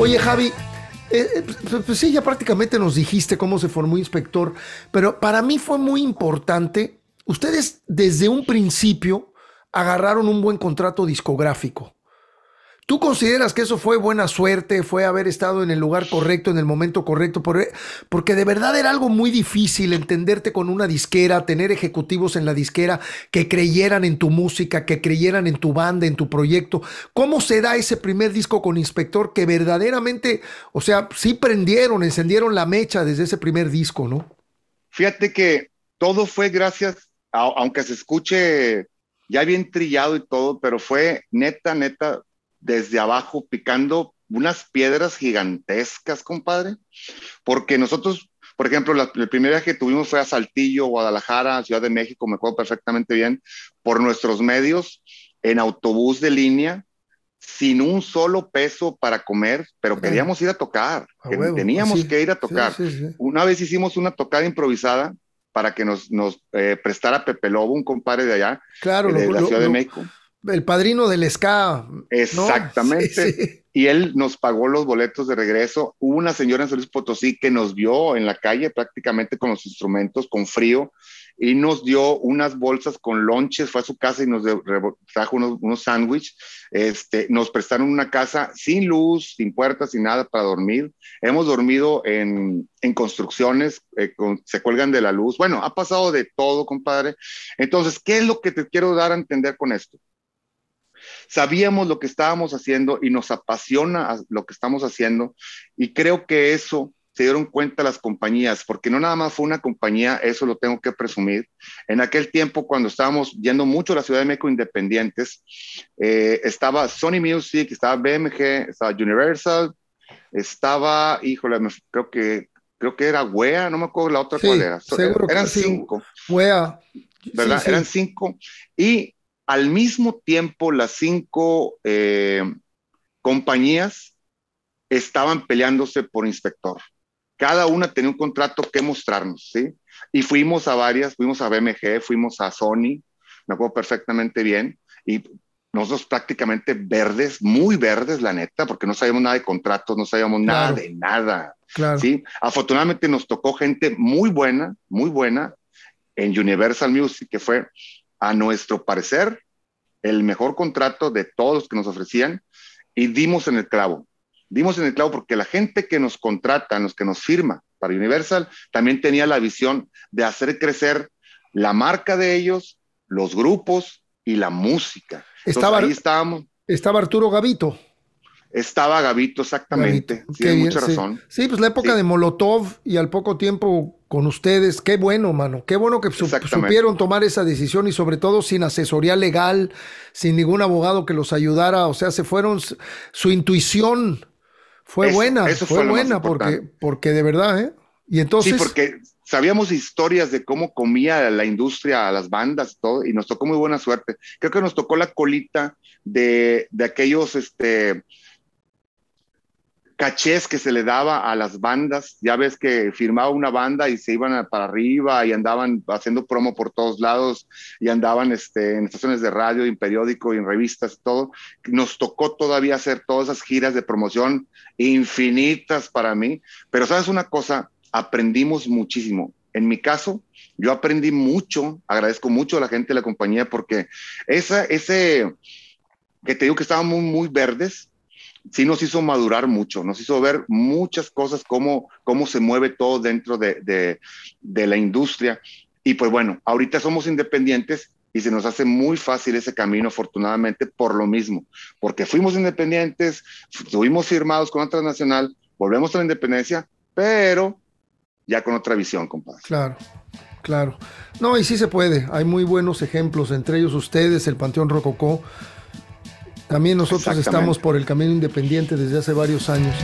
Oye, Javi, eh, eh, pues, pues, pues, sí, ya prácticamente nos dijiste cómo se formó inspector, pero para mí fue muy importante. Ustedes desde un principio agarraron un buen contrato discográfico. ¿Tú consideras que eso fue buena suerte, fue haber estado en el lugar correcto, en el momento correcto? Porque de verdad era algo muy difícil entenderte con una disquera, tener ejecutivos en la disquera que creyeran en tu música, que creyeran en tu banda, en tu proyecto. ¿Cómo se da ese primer disco con Inspector que verdaderamente, o sea, sí prendieron, encendieron la mecha desde ese primer disco, ¿no? Fíjate que todo fue gracias, aunque se escuche ya bien trillado y todo, pero fue neta, neta, desde abajo picando unas piedras gigantescas, compadre, porque nosotros, por ejemplo, la, el primer viaje que tuvimos fue a Saltillo, Guadalajara, Ciudad de México, me acuerdo perfectamente bien, por nuestros medios, en autobús de línea, sin un solo peso para comer, pero queríamos ir a tocar, teníamos que ir a tocar. una vez hicimos una tocada improvisada para que nos, nos eh, prestara Pepe Lobo, un compadre de allá, claro, eh, de la Ciudad de México el padrino del SCA. Exactamente. Y él nos pagó los boletos de regreso. una señora en San Luis Potosí que nos vio en la calle prácticamente con los instrumentos, con frío, y nos dio unas bolsas con lonches, fue a su casa y nos trajo unos sándwiches. Este, nos prestaron una casa sin luz, sin puertas, sin nada para dormir. Hemos dormido en, construcciones, eh, se cuelgan de la luz. Bueno, ha pasado de todo, compadre. Entonces, ¿qué es lo que te quiero dar a entender con esto? sabíamos lo que estábamos haciendo y nos apasiona lo que estamos haciendo y creo que eso se dieron cuenta las compañías, porque no nada más fue una compañía, eso lo tengo que presumir. En aquel tiempo, cuando estábamos yendo mucho a la Ciudad de México independientes, eh, estaba Sony Music, estaba BMG, estaba Universal, estaba, híjole, creo que creo que era WEA, no me acuerdo la otra sí, era. Eran cinco. WEA. ¿Verdad? Eran cinco. Y al mismo tiempo, las cinco eh, compañías estaban peleándose por inspector. Cada una tenía un contrato que mostrarnos, ¿sí? Y fuimos a varias, fuimos a BMG, fuimos a Sony, me acuerdo perfectamente bien, y nosotros prácticamente verdes, muy verdes, la neta, porque no sabíamos nada de contratos, no sabíamos nada de nada. ¿sí? Afortunadamente nos tocó gente muy buena, muy buena en Universal Music, que fue a nuestro parecer, el mejor contrato de todos que nos ofrecían y dimos en el clavo. Dimos en el clavo porque la gente que nos contrata, los que nos firma para Universal, también tenía la visión de hacer crecer la marca de ellos, los grupos y la música. Estaba, ahí estábamos. Estaba Arturo Gavito. Estaba Gavito, exactamente. Sí, mucha razón. pues la época de Molotov y al poco tiempo con ustedes. Qué bueno, mano. Qué bueno que supieron tomar esa decisión y sobre todo sin asesoría legal, sin ningún abogado que los ayudara. O sea, se fueron, su intuición fue buena, eso fue, buena porque, porque de verdad, ¿eh? Y entonces... Sí, porque sabíamos historias de cómo comía la industria, las bandas, todo, y nos tocó muy buena suerte. Creo que nos tocó la colita de, de aquellos, este, cachés que se le daba a las bandas. Ya ves que firmaba una banda y se iban para arriba y andaban haciendo promo por todos lados y andaban este, en estaciones de radio, en periódico, en revistas, todo. Nos tocó todavía hacer todas esas giras de promoción infinitas para mí. Pero sabes una cosa, aprendimos muchísimo. En mi caso, yo aprendí mucho, agradezco mucho a la gente de la compañía porque esa, ese que te digo que estábamos muy, muy verdes, sí nos hizo madurar mucho, nos hizo ver muchas cosas, cómo, cómo se mueve todo dentro de, de, la industria. Y pues bueno, ahorita somos independientes y se nos hace muy fácil ese camino, afortunadamente, por lo mismo, porque fuimos independientes, estuvimos firmados con la transnacional, volvemos a la independencia, pero ya con otra visión, compadre. Claro, claro. No, y sí se puede, hay muy buenos ejemplos, entre ellos ustedes, el Panteón Rococó, también nosotros estamos por el camino independiente desde hace varios años.